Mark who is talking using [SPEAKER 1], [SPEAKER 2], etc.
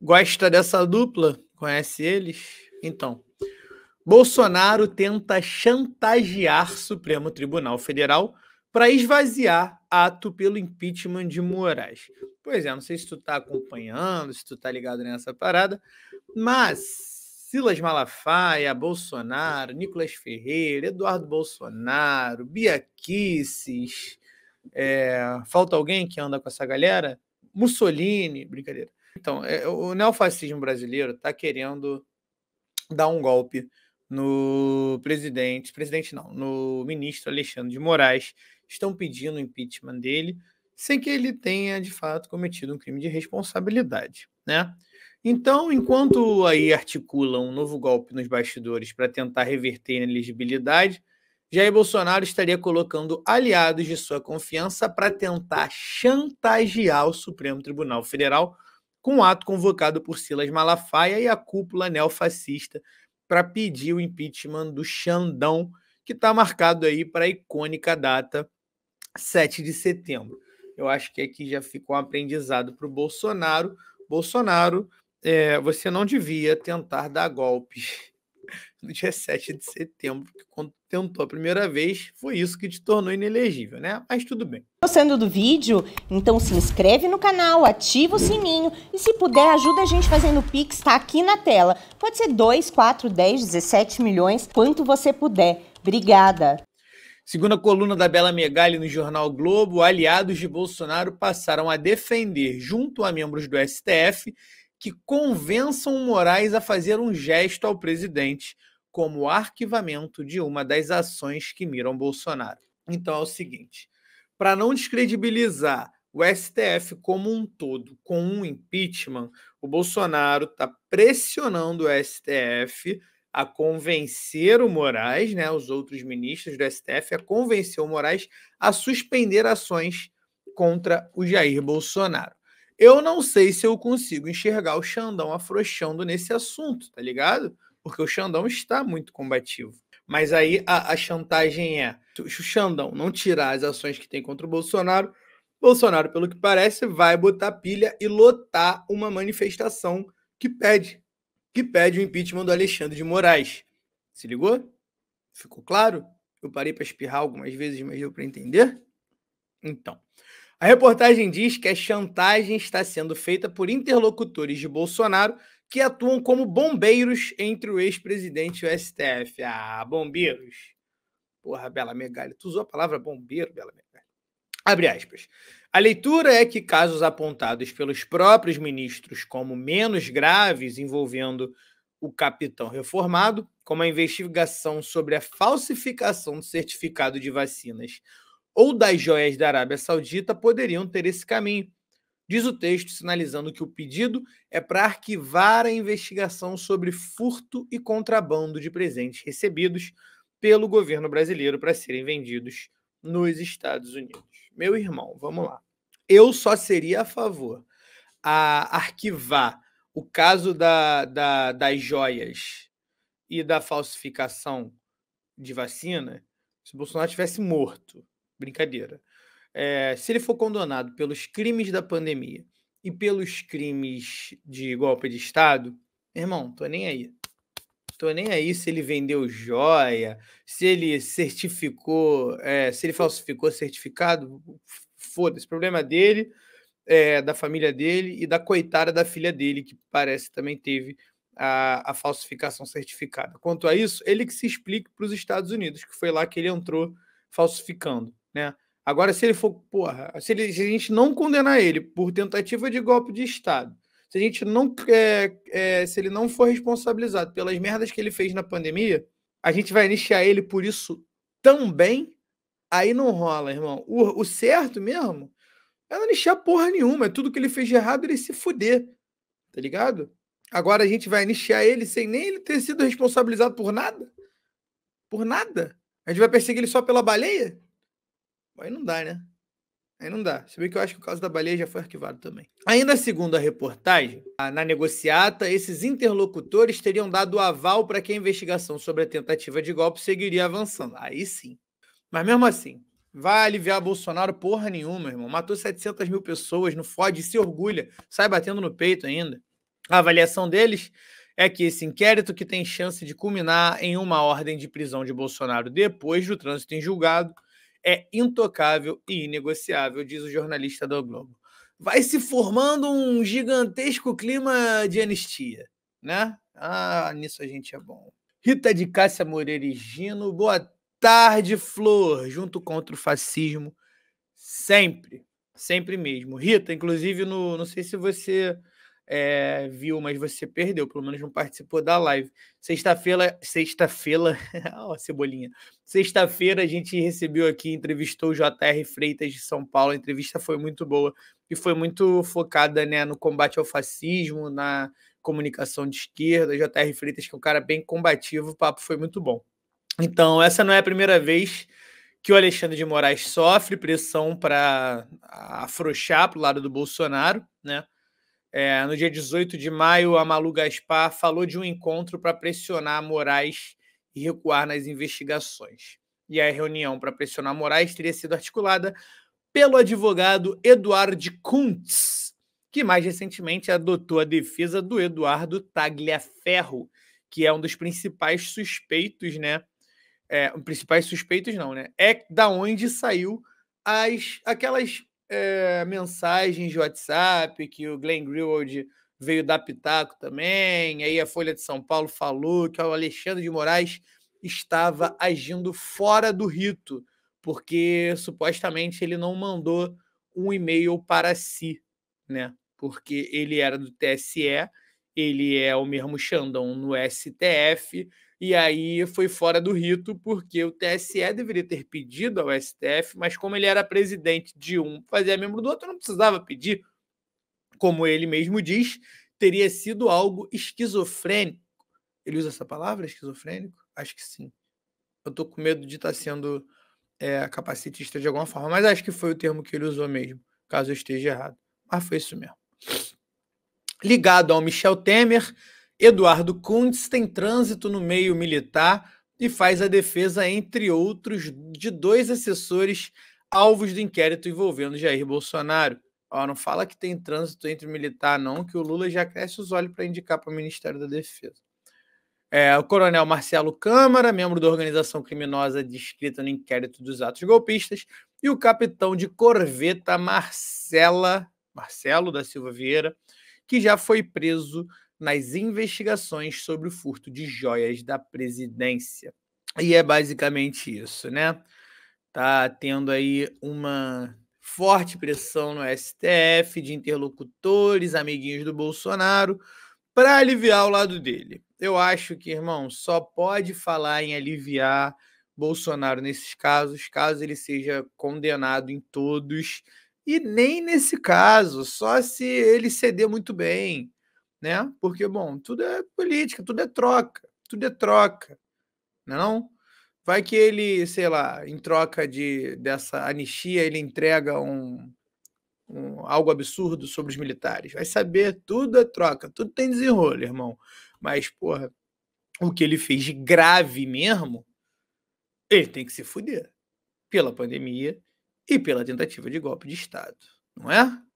[SPEAKER 1] Gosta dessa dupla? Conhece eles? Então, Bolsonaro tenta chantagear Supremo Tribunal Federal para esvaziar ato pelo impeachment de Moraes. Pois é, não sei se tu tá acompanhando, se tu tá ligado nessa parada, mas Silas Malafaia, Bolsonaro, Nicolas Ferreira, Eduardo Bolsonaro, Bia Kicis, é, falta alguém que anda com essa galera? Mussolini, brincadeira. Então, é, o neofascismo brasileiro está querendo dar um golpe no presidente, presidente não, no ministro Alexandre de Moraes. Estão pedindo o impeachment dele, sem que ele tenha de fato cometido um crime de responsabilidade, né? Então, enquanto aí articulam um novo golpe nos bastidores para tentar reverter a elegibilidade, Jair Bolsonaro estaria colocando aliados de sua confiança para tentar chantagear o Supremo Tribunal Federal com um ato convocado por Silas Malafaia e a cúpula neofascista para pedir o impeachment do Xandão, que está marcado aí para a icônica data 7 de setembro. Eu acho que aqui já ficou um aprendizado para o Bolsonaro. Bolsonaro, é, você não devia tentar dar golpes no dia 7 de setembro, quando tentou a primeira vez, foi isso que te tornou inelegível, né? Mas tudo bem. Gostando do vídeo? Então se inscreve no canal, ativa o sininho e se puder ajuda a gente fazendo o Pix, tá aqui na tela. Pode ser 2, 4, 10, 17 milhões, quanto você puder. Obrigada. Segundo a coluna da Bela Megali no jornal Globo, aliados de Bolsonaro passaram a defender, junto a membros do STF, que convençam o Moraes a fazer um gesto ao presidente como arquivamento de uma das ações que miram Bolsonaro. Então é o seguinte: para não descredibilizar o STF como um todo com um impeachment, o Bolsonaro está pressionando o STF a convencer o Moraes, né, os outros ministros do STF, a convencer o Moraes a suspender ações contra o Jair Bolsonaro. Eu não sei se eu consigo enxergar o Xandão afrouxando nesse assunto, tá ligado? porque o Xandão está muito combativo. Mas aí a, a chantagem é: se o Xandão não tirar as ações que tem contra o Bolsonaro, Bolsonaro, pelo que parece, vai botar pilha e lotar uma manifestação que pede que pede o impeachment do Alexandre de Moraes. Se ligou? Ficou claro? Eu parei para espirrar algumas vezes, mas deu para entender? Então, a reportagem diz que a chantagem está sendo feita por interlocutores de Bolsonaro que atuam como bombeiros entre o ex-presidente e o STF. Ah, bombeiros. Porra, Bela Megalha. Tu usou a palavra bombeiro, Bela Megalha. Abre aspas. A leitura é que casos apontados pelos próprios ministros como menos graves envolvendo o capitão reformado, como a investigação sobre a falsificação do certificado de vacinas ou das joias da Arábia Saudita, poderiam ter esse caminho Diz o texto sinalizando que o pedido é para arquivar a investigação sobre furto e contrabando de presentes recebidos pelo governo brasileiro para serem vendidos nos Estados Unidos. Meu irmão, vamos lá. Eu só seria a favor a arquivar o caso da, da, das joias e da falsificação de vacina se Bolsonaro tivesse morto. Brincadeira é, se ele for condenado pelos crimes da pandemia e pelos crimes de golpe de Estado, irmão, tô nem aí. Tô nem aí se ele vendeu joia, se ele certificou, é, se ele falsificou certificado, foda-se, problema dele, é, da família dele e da coitada da filha dele, que parece também teve a, a falsificação certificada. Quanto a isso, ele que se explique para os Estados Unidos, que foi lá que ele entrou falsificando, né? Agora, se ele for, porra, se, ele, se a gente não condenar ele por tentativa de golpe de Estado, se a gente não é, é, se ele não for responsabilizado pelas merdas que ele fez na pandemia, a gente vai iniciar ele por isso também. Aí não rola, irmão. O, o certo mesmo é não iniciar porra nenhuma. É tudo que ele fez de errado ele se fuder. Tá ligado? Agora a gente vai iniciar ele sem nem ele ter sido responsabilizado por nada? Por nada? A gente vai perseguir ele só pela baleia? Aí não dá, né? Aí não dá. Se bem que eu acho que o caso da baleia já foi arquivado também. Ainda segundo a reportagem, na negociata, esses interlocutores teriam dado aval para que a investigação sobre a tentativa de golpe seguiria avançando. Aí sim. Mas mesmo assim, vai aliviar Bolsonaro porra nenhuma, irmão. Matou 700 mil pessoas, não fode, se orgulha, sai batendo no peito ainda. A avaliação deles é que esse inquérito que tem chance de culminar em uma ordem de prisão de Bolsonaro depois do trânsito em julgado é intocável e inegociável, diz o jornalista do Globo. Vai se formando um gigantesco clima de anistia, né? Ah, nisso a gente é bom. Rita de Cássia Moreira e Gino, boa tarde, Flor, junto contra o fascismo, sempre, sempre mesmo. Rita, inclusive, no, não sei se você é, viu, mas você perdeu, pelo menos não participou da live. Sexta-feira, sexta-feira, ó, cebolinha. Sexta-feira a gente recebeu aqui, entrevistou o JR Freitas de São Paulo. A entrevista foi muito boa e foi muito focada né, no combate ao fascismo, na comunicação de esquerda. JR Freitas, que é um cara bem combativo, o papo foi muito bom. Então, essa não é a primeira vez que o Alexandre de Moraes sofre pressão para afrouxar para o lado do Bolsonaro, né? É, no dia 18 de maio, a Malu Gaspar falou de um encontro para pressionar Moraes e recuar nas investigações. E a reunião para pressionar Moraes teria sido articulada pelo advogado Eduardo Kuntz, que mais recentemente adotou a defesa do Eduardo Tagliaferro, que é um dos principais suspeitos, né? É, principais suspeitos não, né? É da onde saiu as aquelas é, mensagens de WhatsApp que o Glenn Greenwald veio dar pitaco também. Aí a Folha de São Paulo falou que o Alexandre de Moraes estava agindo fora do rito, porque supostamente ele não mandou um e-mail para si, né? Porque ele era do TSE ele é o mesmo Xandão no STF, e aí foi fora do rito, porque o TSE deveria ter pedido ao STF, mas como ele era presidente de um, fazia membro do outro, não precisava pedir. Como ele mesmo diz, teria sido algo esquizofrênico. Ele usa essa palavra, esquizofrênico? Acho que sim. Eu tô com medo de estar tá sendo é, capacitista de alguma forma, mas acho que foi o termo que ele usou mesmo, caso eu esteja errado. Mas foi isso mesmo ligado ao Michel Temer, Eduardo Kuntz tem trânsito no meio militar e faz a defesa, entre outros, de dois assessores alvos do inquérito envolvendo Jair Bolsonaro. Ó, não fala que tem trânsito entre militar, não, que o Lula já cresce os olhos para indicar para o Ministério da Defesa. É, o coronel Marcelo Câmara, membro da organização criminosa descrita no inquérito dos atos golpistas, e o capitão de corveta Marcela, Marcelo da Silva Vieira, que já foi preso nas investigações sobre o furto de joias da presidência. E é basicamente isso, né? Tá tendo aí uma forte pressão no STF de interlocutores, amiguinhos do Bolsonaro, para aliviar o lado dele. Eu acho que, irmão, só pode falar em aliviar Bolsonaro nesses casos, caso ele seja condenado em todos e nem nesse caso, só se ele ceder muito bem, né? Porque, bom, tudo é política, tudo é troca, tudo é troca, né não? Vai que ele, sei lá, em troca de, dessa anistia, ele entrega um, um algo absurdo sobre os militares. Vai saber, tudo é troca, tudo tem desenrolo, irmão. Mas, porra, o que ele fez de grave mesmo, ele tem que se fuder pela pandemia e pela tentativa de golpe de Estado, não é?